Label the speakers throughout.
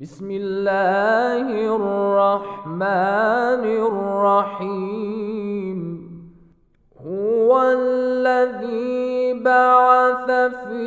Speaker 1: بسم الله الرحمن الرحيم هو الذي بعث في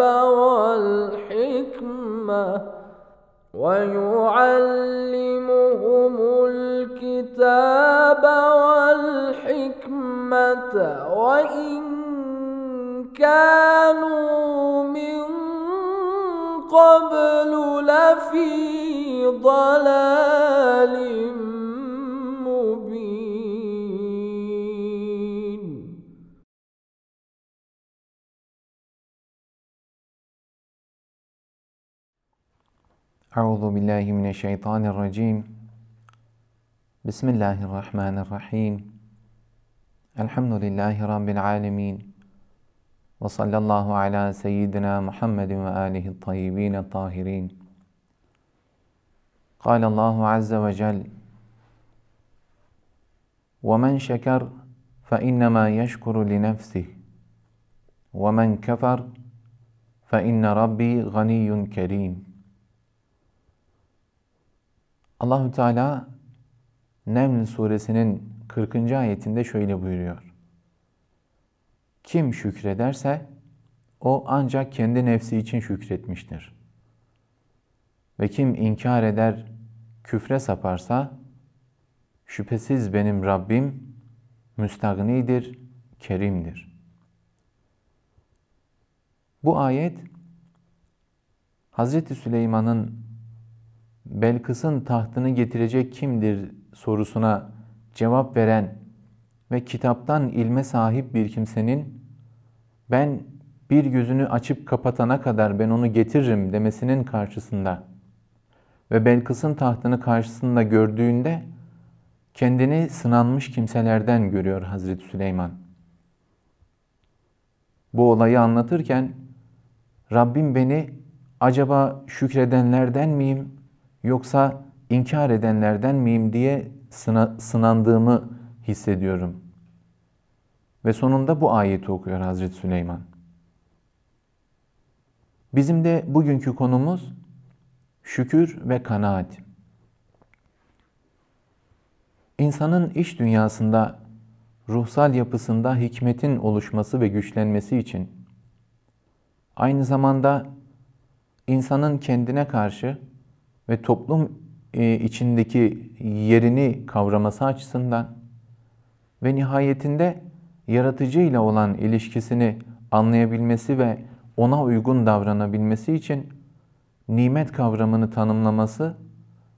Speaker 1: الكتاب والحكمة ويعلمهم الكتاب والحكمة وإن كانوا من قبل لفي ضلال أعوذ بالله من الشيطان الرجيم بسم الله الرحمن الرحيم الحمد لله رب العالمين وصلى الله على سيدنا محمد وآله الطيبين الطاهرين قال الله عز وجل ومن شكر فإنما يشكر لنفسه ومن كفر فإن ربي غني كريم Allahü Teala Neml suresinin 40. ayetinde şöyle buyuruyor. Kim şükrederse o ancak kendi nefsi için şükretmiştir. Ve kim inkar eder, küfre saparsa şüphesiz benim Rabbim müstagnidir, kerimdir. Bu ayet Hazreti Süleyman'ın Belkıs'ın tahtını getirecek kimdir sorusuna cevap veren ve kitaptan ilme sahip bir kimsenin ben bir gözünü açıp kapatana kadar ben onu getiririm demesinin karşısında ve Belkıs'ın tahtını karşısında gördüğünde kendini sınanmış kimselerden görüyor Hazreti Süleyman. Bu olayı anlatırken Rabbim beni acaba şükredenlerden miyim yoksa inkar edenlerden miyim diye sına, sınandığımı hissediyorum. Ve sonunda bu ayeti okuyor Hazreti Süleyman. Bizim de bugünkü konumuz şükür ve kanaat. İnsanın iş dünyasında, ruhsal yapısında hikmetin oluşması ve güçlenmesi için aynı zamanda insanın kendine karşı ve toplum e, içindeki yerini kavraması açısından ve nihayetinde yaratıcıyla olan ilişkisini anlayabilmesi ve ona uygun davranabilmesi için nimet kavramını tanımlaması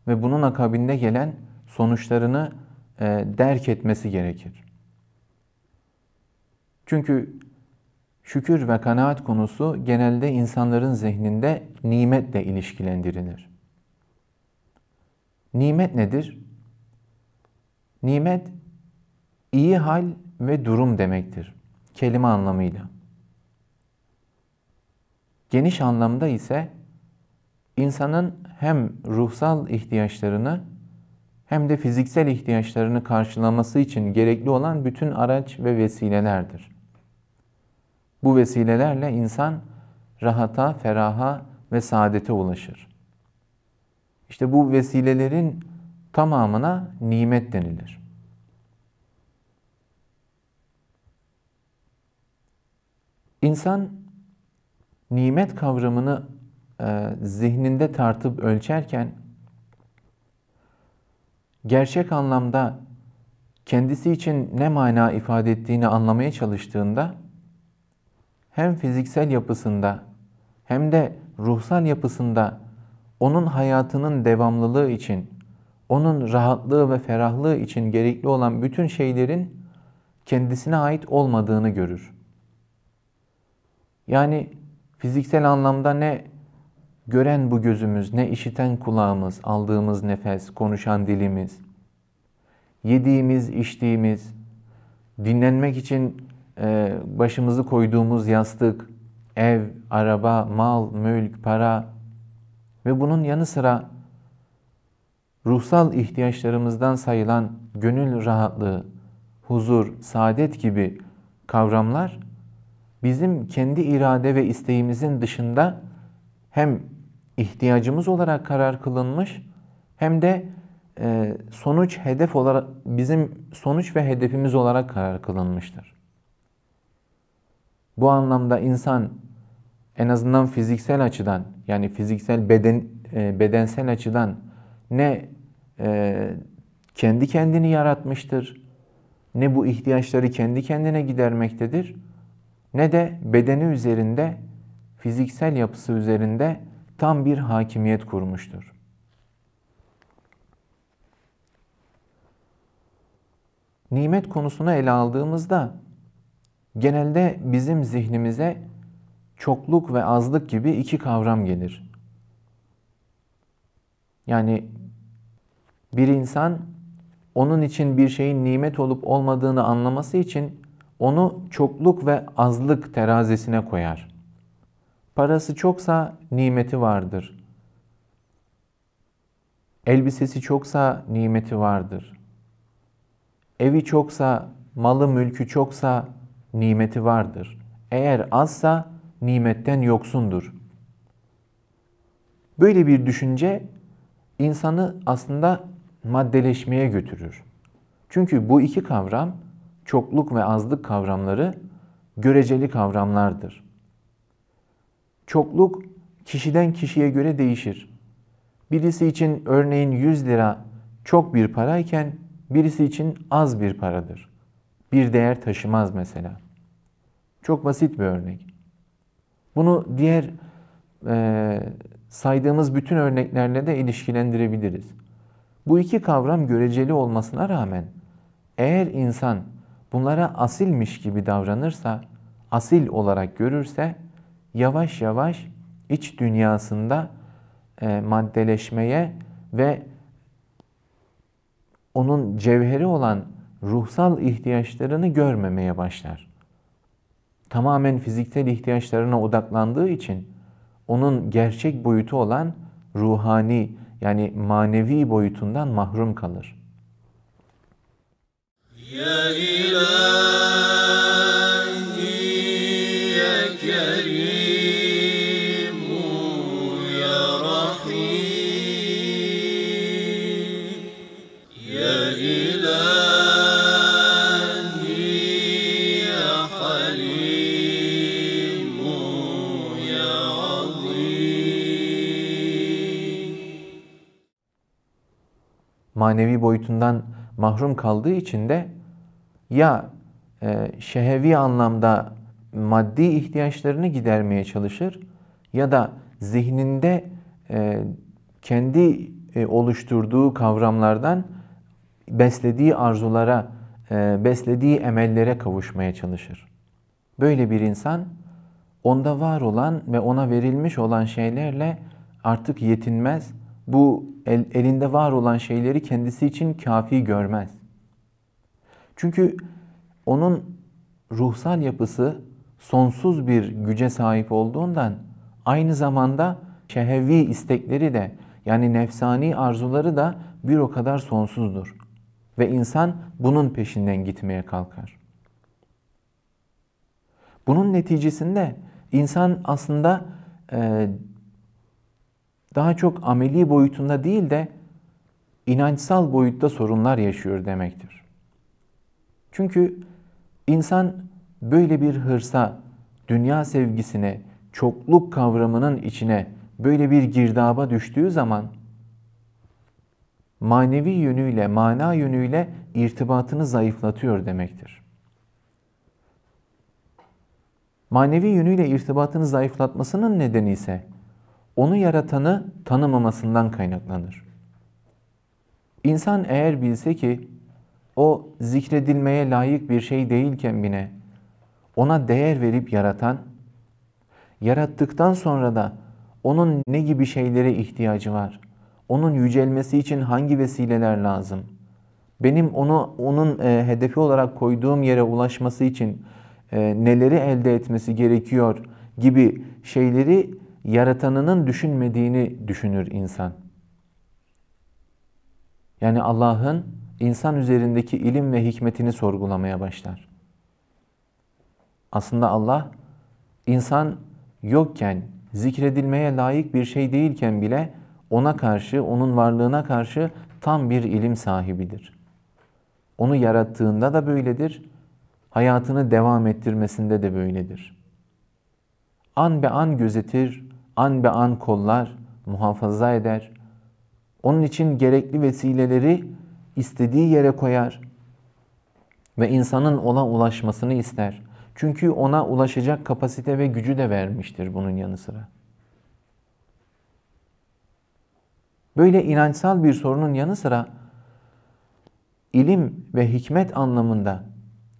Speaker 1: ve bunun akabinde gelen sonuçlarını e, derk etmesi gerekir. Çünkü şükür ve kanaat konusu genelde insanların zihninde nimetle ilişkilendirilir. Nimet nedir? Nimet iyi hal ve durum demektir kelime anlamıyla. Geniş anlamda ise insanın hem ruhsal ihtiyaçlarını hem de fiziksel ihtiyaçlarını karşılaması için gerekli olan bütün araç ve vesilelerdir. Bu vesilelerle insan rahata, feraha ve saadete ulaşır. İşte bu vesilelerin tamamına nimet denilir. İnsan nimet kavramını e, zihninde tartıp ölçerken gerçek anlamda kendisi için ne mana ifade ettiğini anlamaya çalıştığında hem fiziksel yapısında hem de ruhsal yapısında onun hayatının devamlılığı için, onun rahatlığı ve ferahlığı için gerekli olan bütün şeylerin kendisine ait olmadığını görür. Yani fiziksel anlamda ne gören bu gözümüz, ne işiten kulağımız, aldığımız nefes, konuşan dilimiz, yediğimiz, içtiğimiz, dinlenmek için e, başımızı koyduğumuz yastık, ev, araba, mal, mülk, para, ve bunun yanı sıra ruhsal ihtiyaçlarımızdan sayılan gönül rahatlığı, huzur, saadet gibi kavramlar bizim kendi irade ve isteğimizin dışında hem ihtiyacımız olarak karar kılınmış hem de e, sonuç hedef olarak bizim sonuç ve hedefimiz olarak karar kılınmıştır. Bu anlamda insan en azından fiziksel açıdan yani fiziksel beden e, bedensel açıdan ne e, kendi kendini yaratmıştır, ne bu ihtiyaçları kendi kendine gidermektedir, ne de bedeni üzerinde, fiziksel yapısı üzerinde tam bir hakimiyet kurmuştur. Nimet konusuna ele aldığımızda genelde bizim zihnimize çokluk ve azlık gibi iki kavram gelir. Yani bir insan onun için bir şeyin nimet olup olmadığını anlaması için onu çokluk ve azlık terazisine koyar. Parası çoksa nimeti vardır. Elbisesi çoksa nimeti vardır. Evi çoksa, malı mülkü çoksa nimeti vardır. Eğer azsa nimetten yoksundur. Böyle bir düşünce insanı aslında maddeleşmeye götürür. Çünkü bu iki kavram çokluk ve azlık kavramları göreceli kavramlardır. Çokluk kişiden kişiye göre değişir. Birisi için örneğin 100 lira çok bir parayken birisi için az bir paradır. Bir değer taşımaz mesela. Çok basit bir örnek. Bunu diğer e, saydığımız bütün örneklerle de ilişkilendirebiliriz. Bu iki kavram göreceli olmasına rağmen eğer insan bunlara asilmiş gibi davranırsa, asil olarak görürse yavaş yavaş iç dünyasında e, maddeleşmeye ve onun cevheri olan ruhsal ihtiyaçlarını görmemeye başlar tamamen fiziksel ihtiyaçlarına odaklandığı için onun gerçek boyutu olan ruhani yani manevi boyutundan mahrum kalır. Ya ilahe manevi boyutundan mahrum kaldığı için de ya e, şehevi anlamda maddi ihtiyaçlarını gidermeye çalışır ya da zihninde e, kendi e, oluşturduğu kavramlardan beslediği arzulara, e, beslediği emellere kavuşmaya çalışır. Böyle bir insan onda var olan ve ona verilmiş olan şeylerle artık yetinmez bu el, elinde var olan şeyleri kendisi için kafi görmez. Çünkü onun ruhsal yapısı sonsuz bir güce sahip olduğundan aynı zamanda şehevi istekleri de yani nefsani arzuları da bir o kadar sonsuzdur. Ve insan bunun peşinden gitmeye kalkar. Bunun neticesinde insan aslında e, daha çok ameli boyutunda değil de inançsal boyutta sorunlar yaşıyor demektir. Çünkü insan böyle bir hırsa, dünya sevgisine, çokluk kavramının içine böyle bir girdaba düştüğü zaman manevi yönüyle, mana yönüyle irtibatını zayıflatıyor demektir. Manevi yönüyle irtibatını zayıflatmasının nedeni ise onu yaratanı tanımamasından kaynaklanır. İnsan eğer bilse ki o zikredilmeye layık bir şey değilken bine, ona değer verip yaratan, yarattıktan sonra da onun ne gibi şeylere ihtiyacı var, onun yücelmesi için hangi vesileler lazım, benim onu onun e, hedefi olarak koyduğum yere ulaşması için e, neleri elde etmesi gerekiyor gibi şeyleri yaratanının düşünmediğini düşünür insan. Yani Allah'ın insan üzerindeki ilim ve hikmetini sorgulamaya başlar. Aslında Allah insan yokken, zikredilmeye layık bir şey değilken bile ona karşı, onun varlığına karşı tam bir ilim sahibidir. Onu yarattığında da böyledir, hayatını devam ettirmesinde de böyledir. An be an gözetir, an be an kollar, muhafaza eder. Onun için gerekli vesileleri istediği yere koyar ve insanın ona ulaşmasını ister. Çünkü ona ulaşacak kapasite ve gücü de vermiştir bunun yanı sıra. Böyle inançsal bir sorunun yanı sıra ilim ve hikmet anlamında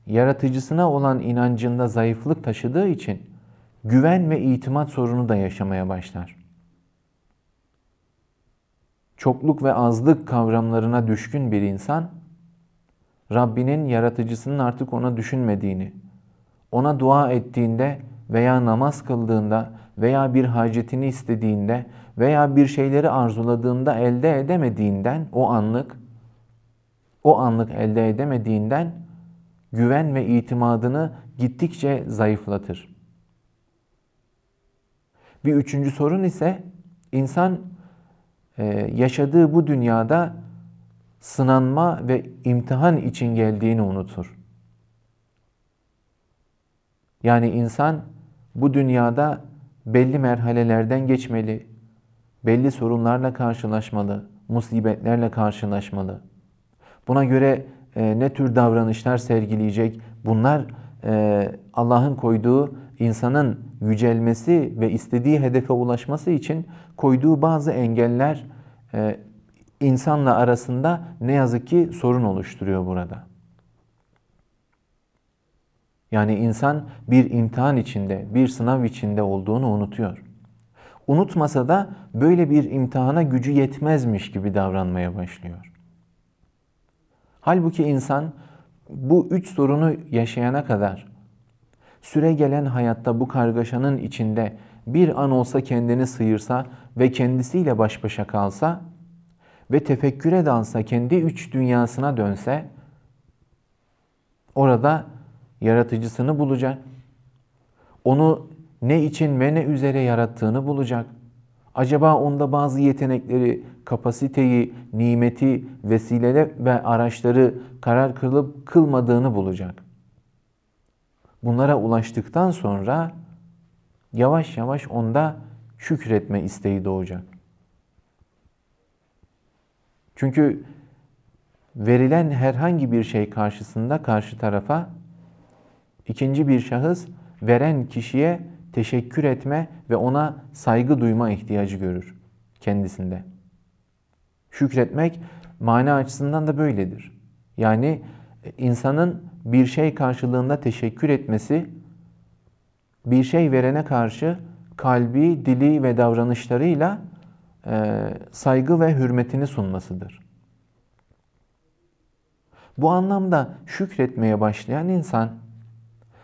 Speaker 1: yaratıcısına olan inancında zayıflık taşıdığı için güven ve itimat sorunu da yaşamaya başlar. Çokluk ve azlık kavramlarına düşkün bir insan, Rabbinin yaratıcısının artık ona düşünmediğini, ona dua ettiğinde veya namaz kıldığında veya bir hacetini istediğinde veya bir şeyleri arzuladığında elde edemediğinden o anlık o anlık elde edemediğinden güven ve itimadını gittikçe zayıflatır. Bir üçüncü sorun ise insan e, yaşadığı bu dünyada sınanma ve imtihan için geldiğini unutur. Yani insan bu dünyada belli merhalelerden geçmeli, belli sorunlarla karşılaşmalı, musibetlerle karşılaşmalı. Buna göre e, ne tür davranışlar sergileyecek? Bunlar e, Allah'ın koyduğu insanın yücelmesi ve istediği hedefe ulaşması için koyduğu bazı engeller e, insanla arasında ne yazık ki sorun oluşturuyor burada. Yani insan bir imtihan içinde, bir sınav içinde olduğunu unutuyor. Unutmasa da böyle bir imtihana gücü yetmezmiş gibi davranmaya başlıyor. Halbuki insan bu üç sorunu yaşayana kadar süre gelen hayatta bu kargaşanın içinde bir an olsa kendini sıyırsa ve kendisiyle baş başa kalsa ve tefekküre dansa kendi üç dünyasına dönse orada yaratıcısını bulacak. Onu ne için ve ne üzere yarattığını bulacak. Acaba onda bazı yetenekleri, kapasiteyi, nimeti, vesile ve araçları karar kılıp kılmadığını bulacak bunlara ulaştıktan sonra yavaş yavaş onda şükretme isteği doğacak. Çünkü verilen herhangi bir şey karşısında karşı tarafa ikinci bir şahıs veren kişiye teşekkür etme ve ona saygı duyma ihtiyacı görür kendisinde. Şükretmek mana açısından da böyledir. Yani insanın bir şey karşılığında teşekkür etmesi, bir şey verene karşı kalbi, dili ve davranışlarıyla e, saygı ve hürmetini sunmasıdır. Bu anlamda şükretmeye başlayan insan,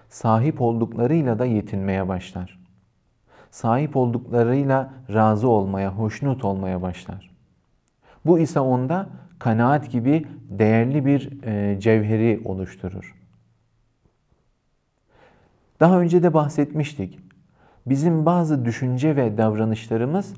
Speaker 1: sahip olduklarıyla da yetinmeye başlar. Sahip olduklarıyla razı olmaya, hoşnut olmaya başlar. Bu ise onda kanaat gibi değerli bir e, cevheri oluşturur. Daha önce de bahsetmiştik. Bizim bazı düşünce ve davranışlarımız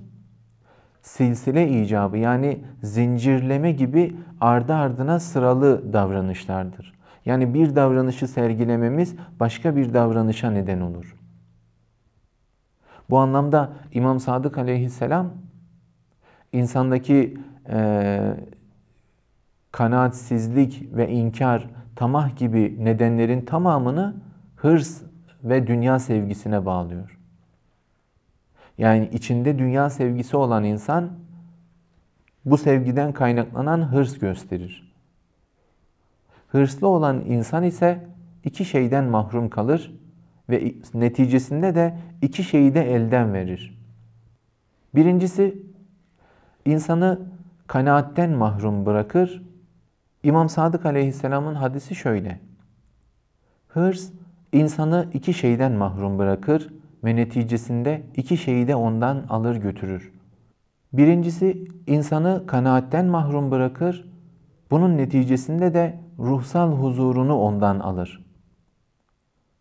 Speaker 1: silsile icabı yani zincirleme gibi ardı ardına sıralı davranışlardır. Yani bir davranışı sergilememiz başka bir davranışa neden olur. Bu anlamda İmam Sadık aleyhisselam insandaki e, kanaatsizlik ve inkar, tamah gibi nedenlerin tamamını hırs ve dünya sevgisine bağlıyor. Yani içinde dünya sevgisi olan insan bu sevgiden kaynaklanan hırs gösterir. Hırslı olan insan ise iki şeyden mahrum kalır ve neticesinde de iki şeyi de elden verir. Birincisi insanı kanaatten mahrum bırakır İmam Sadık aleyhisselamın hadisi şöyle. Hırs insanı iki şeyden mahrum bırakır ve neticesinde iki şeyi de ondan alır götürür. Birincisi insanı kanaatten mahrum bırakır, bunun neticesinde de ruhsal huzurunu ondan alır.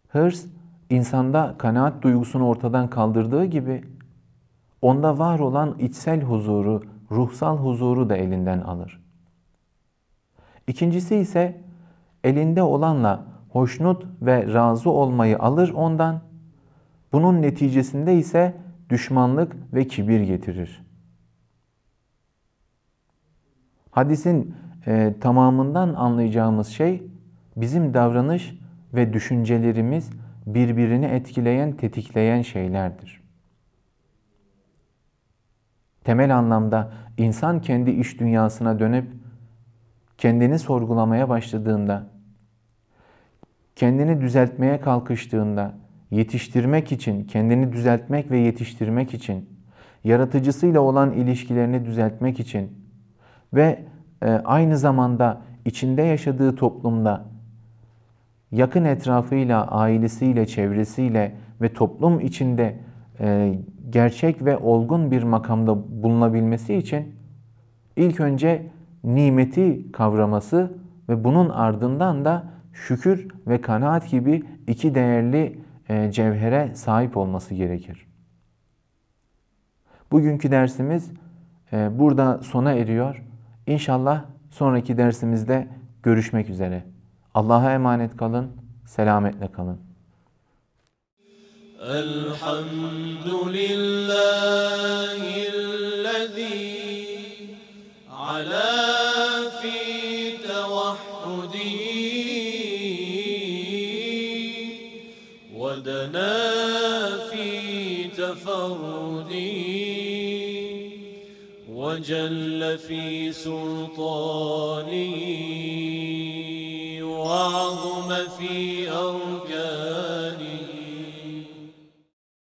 Speaker 1: Hırs, insanda kanaat duygusunu ortadan kaldırdığı gibi, onda var olan içsel huzuru, ruhsal huzuru da elinden alır. İkincisi ise elinde olanla hoşnut ve razı olmayı alır ondan. Bunun neticesinde ise düşmanlık ve kibir getirir. Hadisin e, tamamından anlayacağımız şey bizim davranış ve düşüncelerimiz birbirini etkileyen, tetikleyen şeylerdir. Temel anlamda insan kendi iş dünyasına dönüp kendini sorgulamaya başladığında, kendini düzeltmeye kalkıştığında, yetiştirmek için, kendini düzeltmek ve yetiştirmek için, yaratıcısıyla olan ilişkilerini düzeltmek için ve e, aynı zamanda içinde yaşadığı toplumda yakın etrafıyla, ailesiyle, çevresiyle ve toplum içinde e, gerçek ve olgun bir makamda bulunabilmesi için ilk önce nimeti kavraması ve bunun ardından da şükür ve kanaat gibi iki değerli e, cevhere sahip olması gerekir. Bugünkü dersimiz e, burada sona eriyor. İnşallah sonraki dersimizde görüşmek üzere. Allah'a emanet kalın, selametle kalın. Elhamdülillah جل في سلطانه وعظم في أركانه